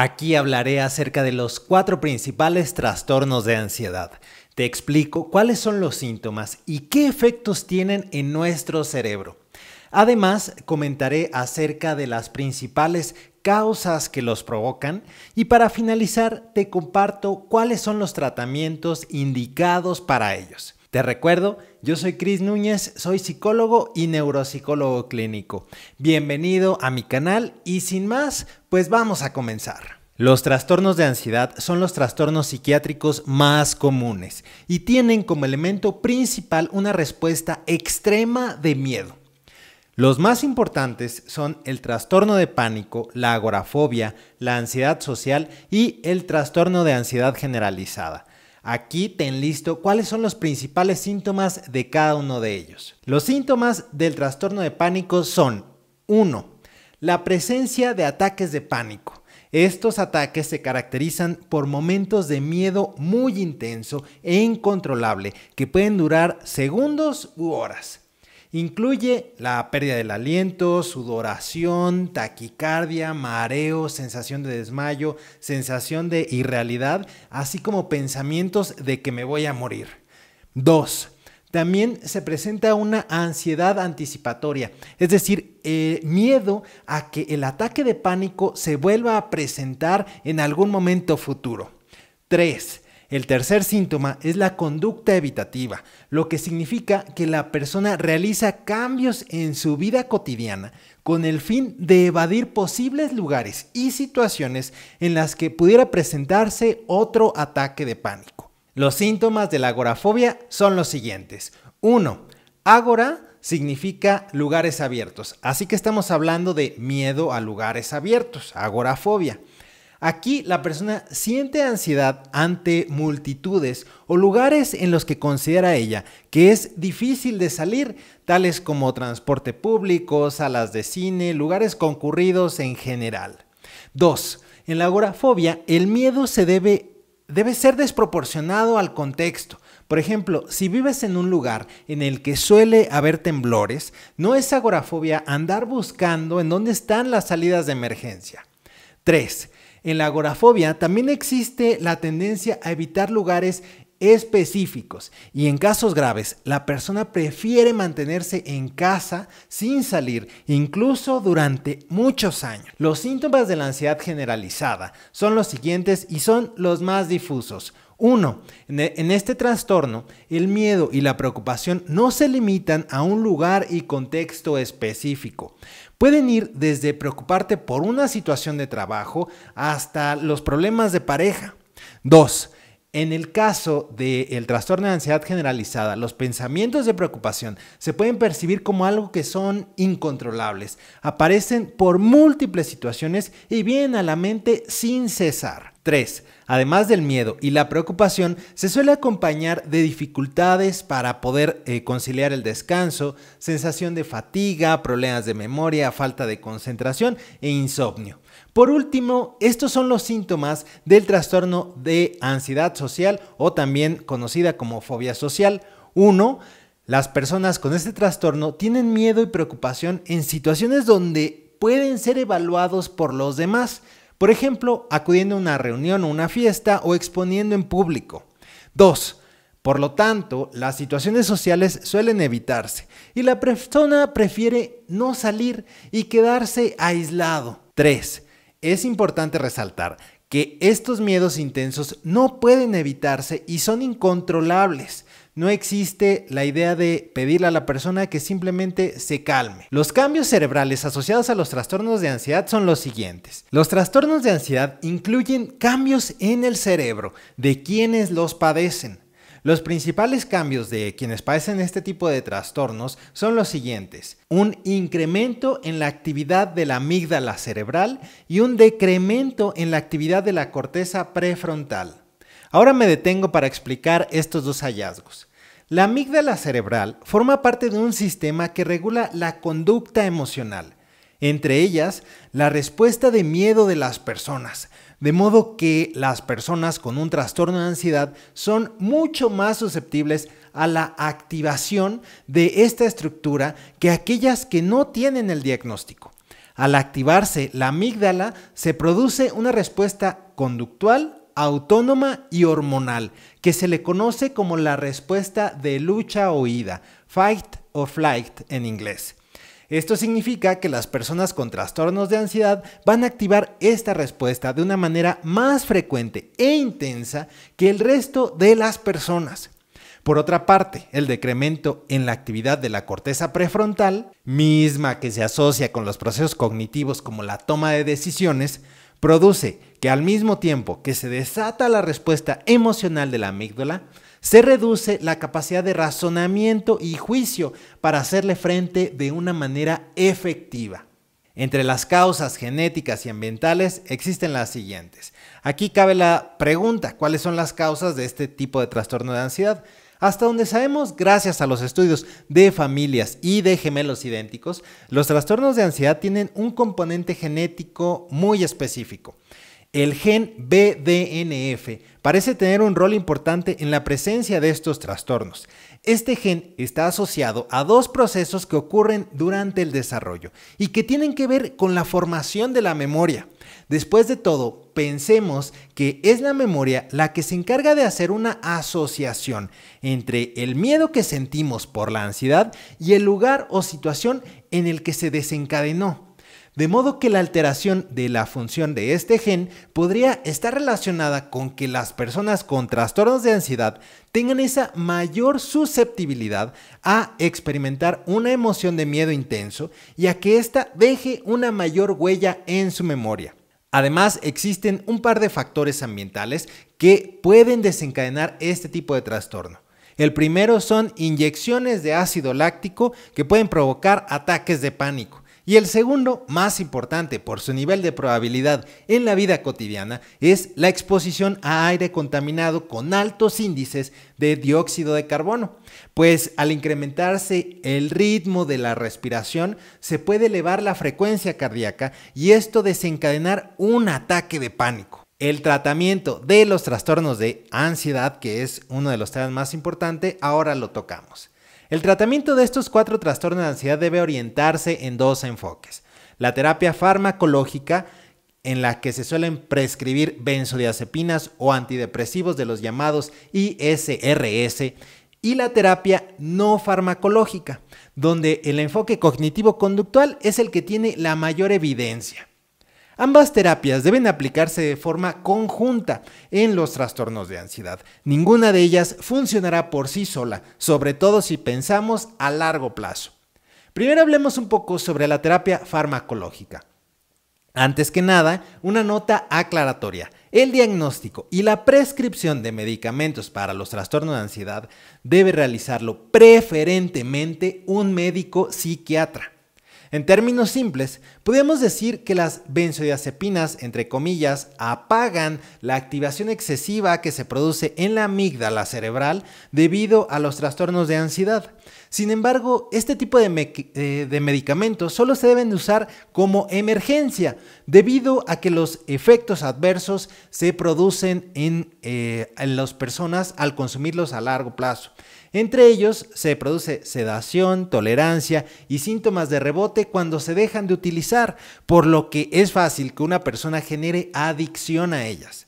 Aquí hablaré acerca de los cuatro principales trastornos de ansiedad. Te explico cuáles son los síntomas y qué efectos tienen en nuestro cerebro. Además, comentaré acerca de las principales causas que los provocan y para finalizar te comparto cuáles son los tratamientos indicados para ellos. Te recuerdo, yo soy Cris Núñez, soy psicólogo y neuropsicólogo clínico. Bienvenido a mi canal y sin más, pues vamos a comenzar. Los trastornos de ansiedad son los trastornos psiquiátricos más comunes y tienen como elemento principal una respuesta extrema de miedo. Los más importantes son el trastorno de pánico, la agorafobia, la ansiedad social y el trastorno de ansiedad generalizada Aquí ten listo cuáles son los principales síntomas de cada uno de ellos. Los síntomas del trastorno de pánico son 1. La presencia de ataques de pánico. Estos ataques se caracterizan por momentos de miedo muy intenso e incontrolable que pueden durar segundos u horas. Incluye la pérdida del aliento, sudoración, taquicardia, mareo, sensación de desmayo, sensación de irrealidad, así como pensamientos de que me voy a morir. 2. También se presenta una ansiedad anticipatoria, es decir, miedo a que el ataque de pánico se vuelva a presentar en algún momento futuro. 3 el tercer síntoma es la conducta evitativa, lo que significa que la persona realiza cambios en su vida cotidiana con el fin de evadir posibles lugares y situaciones en las que pudiera presentarse otro ataque de pánico. Los síntomas de la agorafobia son los siguientes. 1. Agora significa lugares abiertos, así que estamos hablando de miedo a lugares abiertos, agorafobia. Aquí la persona siente ansiedad ante multitudes o lugares en los que considera ella que es difícil de salir, tales como transporte público, salas de cine, lugares concurridos en general. 2. En la agorafobia, el miedo se debe, debe ser desproporcionado al contexto. Por ejemplo, si vives en un lugar en el que suele haber temblores, no es agorafobia andar buscando en dónde están las salidas de emergencia. 3. En la agorafobia también existe la tendencia a evitar lugares específicos y en casos graves la persona prefiere mantenerse en casa sin salir incluso durante muchos años. Los síntomas de la ansiedad generalizada son los siguientes y son los más difusos. Uno, e, en este trastorno, el miedo y la preocupación no se limitan a un lugar y contexto específico. Pueden ir desde preocuparte por una situación de trabajo hasta los problemas de pareja. 2. en el caso del trastorno de ansiedad generalizada, los pensamientos de preocupación se pueden percibir como algo que son incontrolables. Aparecen por múltiples situaciones y vienen a la mente sin cesar. 3. además del miedo y la preocupación, se suele acompañar de dificultades para poder eh, conciliar el descanso, sensación de fatiga, problemas de memoria, falta de concentración e insomnio. Por último, estos son los síntomas del trastorno de ansiedad social o también conocida como fobia social. 1. Las personas con este trastorno tienen miedo y preocupación en situaciones donde pueden ser evaluados por los demás, por ejemplo, acudiendo a una reunión o una fiesta o exponiendo en público. 2. Por lo tanto, las situaciones sociales suelen evitarse y la persona prefiere no salir y quedarse aislado. 3. Es importante resaltar que estos miedos intensos no pueden evitarse y son incontrolables no existe la idea de pedirle a la persona que simplemente se calme. Los cambios cerebrales asociados a los trastornos de ansiedad son los siguientes. Los trastornos de ansiedad incluyen cambios en el cerebro de quienes los padecen. Los principales cambios de quienes padecen este tipo de trastornos son los siguientes. Un incremento en la actividad de la amígdala cerebral y un decremento en la actividad de la corteza prefrontal. Ahora me detengo para explicar estos dos hallazgos. La amígdala cerebral forma parte de un sistema que regula la conducta emocional, entre ellas la respuesta de miedo de las personas, de modo que las personas con un trastorno de ansiedad son mucho más susceptibles a la activación de esta estructura que aquellas que no tienen el diagnóstico. Al activarse la amígdala, se produce una respuesta conductual autónoma y hormonal, que se le conoce como la respuesta de lucha o huida, fight or flight en inglés. Esto significa que las personas con trastornos de ansiedad van a activar esta respuesta de una manera más frecuente e intensa que el resto de las personas. Por otra parte, el decremento en la actividad de la corteza prefrontal, misma que se asocia con los procesos cognitivos como la toma de decisiones, produce que al mismo tiempo que se desata la respuesta emocional de la amígdala, se reduce la capacidad de razonamiento y juicio para hacerle frente de una manera efectiva. Entre las causas genéticas y ambientales existen las siguientes. Aquí cabe la pregunta, ¿cuáles son las causas de este tipo de trastorno de ansiedad? Hasta donde sabemos, gracias a los estudios de familias y de gemelos idénticos, los trastornos de ansiedad tienen un componente genético muy específico. El gen BDNF parece tener un rol importante en la presencia de estos trastornos. Este gen está asociado a dos procesos que ocurren durante el desarrollo y que tienen que ver con la formación de la memoria. Después de todo, pensemos que es la memoria la que se encarga de hacer una asociación entre el miedo que sentimos por la ansiedad y el lugar o situación en el que se desencadenó. De modo que la alteración de la función de este gen podría estar relacionada con que las personas con trastornos de ansiedad tengan esa mayor susceptibilidad a experimentar una emoción de miedo intenso y a que ésta deje una mayor huella en su memoria. Además, existen un par de factores ambientales que pueden desencadenar este tipo de trastorno. El primero son inyecciones de ácido láctico que pueden provocar ataques de pánico. Y el segundo, más importante por su nivel de probabilidad en la vida cotidiana, es la exposición a aire contaminado con altos índices de dióxido de carbono, pues al incrementarse el ritmo de la respiración se puede elevar la frecuencia cardíaca y esto desencadenar un ataque de pánico. El tratamiento de los trastornos de ansiedad, que es uno de los temas más importantes, ahora lo tocamos. El tratamiento de estos cuatro trastornos de ansiedad debe orientarse en dos enfoques. La terapia farmacológica, en la que se suelen prescribir benzodiazepinas o antidepresivos de los llamados ISRS, y la terapia no farmacológica, donde el enfoque cognitivo-conductual es el que tiene la mayor evidencia. Ambas terapias deben aplicarse de forma conjunta en los trastornos de ansiedad. Ninguna de ellas funcionará por sí sola, sobre todo si pensamos a largo plazo. Primero hablemos un poco sobre la terapia farmacológica. Antes que nada, una nota aclaratoria. El diagnóstico y la prescripción de medicamentos para los trastornos de ansiedad debe realizarlo preferentemente un médico psiquiatra. En términos simples, podríamos decir que las benzodiazepinas, entre comillas, apagan la activación excesiva que se produce en la amígdala cerebral debido a los trastornos de ansiedad. Sin embargo, este tipo de, eh, medicamentos solo se deben usar como emergencia, debido a que los efectos adversos se producen eh, en las personas al consumirlos a largo plazo. Entre ellos se produce sedación, tolerancia y síntomas de rebote cuando se dejan de utilizar, por lo que es fácil que una persona genere adicción a ellas.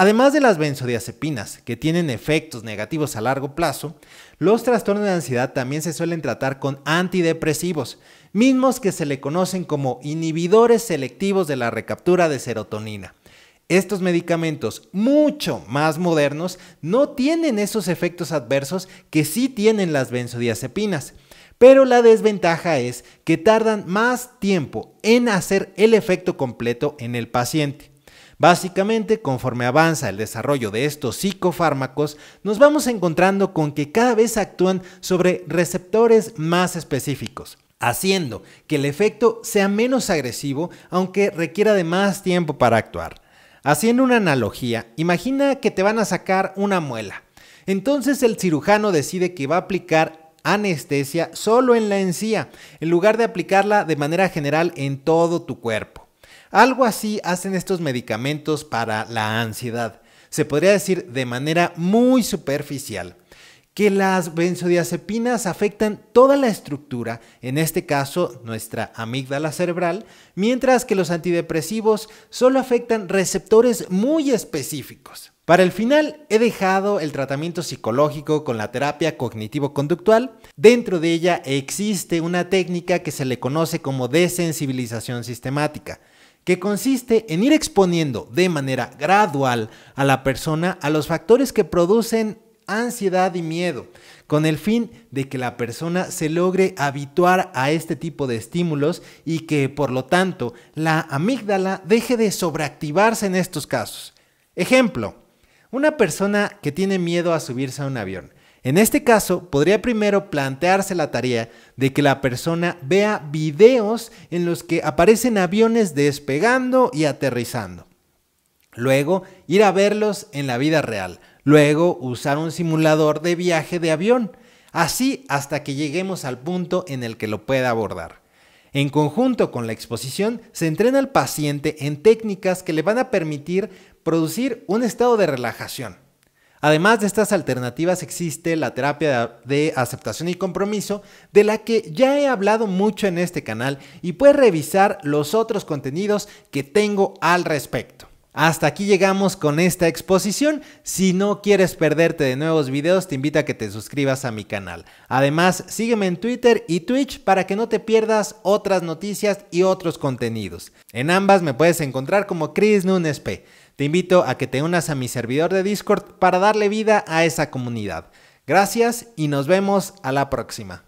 Además de las benzodiazepinas, que tienen efectos negativos a largo plazo, los trastornos de ansiedad también se suelen tratar con antidepresivos, mismos que se le conocen como inhibidores selectivos de la recaptura de serotonina. Estos medicamentos mucho más modernos no tienen esos efectos adversos que sí tienen las benzodiazepinas, pero la desventaja es que tardan más tiempo en hacer el efecto completo en el paciente. Básicamente, conforme avanza el desarrollo de estos psicofármacos, nos vamos encontrando con que cada vez actúan sobre receptores más específicos haciendo que el efecto sea menos agresivo aunque requiera de más tiempo para actuar. Haciendo una analogía, imagina que te van a sacar una muela. Entonces el cirujano decide que va a aplicar anestesia solo en la encía, en lugar de aplicarla de manera general en todo tu cuerpo. Algo así hacen estos medicamentos para la ansiedad. Se podría decir de manera muy superficial que las benzodiazepinas afectan toda la estructura, en este caso nuestra amígdala cerebral, mientras que los antidepresivos solo afectan receptores muy específicos. Para el final, he dejado el tratamiento psicológico con la terapia cognitivo-conductual. Dentro de ella existe una técnica que se le conoce como desensibilización sistemática que consiste en ir exponiendo de manera gradual a la persona a los factores que producen ansiedad y miedo, con el fin de que la persona se logre habituar a este tipo de estímulos y que, por lo tanto, la amígdala deje de sobreactivarse en estos casos. Ejemplo, una persona que tiene miedo a subirse a un avión en este caso, podría primero plantearse la tarea de que la persona vea videos en los que aparecen aviones despegando y aterrizando. Luego, ir a verlos en la vida real. Luego, usar un simulador de viaje de avión. Así hasta que lleguemos al punto en el que lo pueda abordar. En conjunto con la exposición, se entrena al paciente en técnicas que le van a permitir producir un estado de relajación Además de estas alternativas existe la terapia de aceptación y compromiso, de la que ya he hablado mucho en este canal y puedes revisar los otros contenidos que tengo al respecto. Hasta aquí llegamos con esta exposición. Si no quieres perderte de nuevos videos, te invito a que te suscribas a mi canal. Además, sígueme en Twitter y Twitch para que no te pierdas otras noticias y otros contenidos. En ambas me puedes encontrar como Chris Nunes P. Te invito a que te unas a mi servidor de Discord para darle vida a esa comunidad. Gracias y nos vemos a la próxima.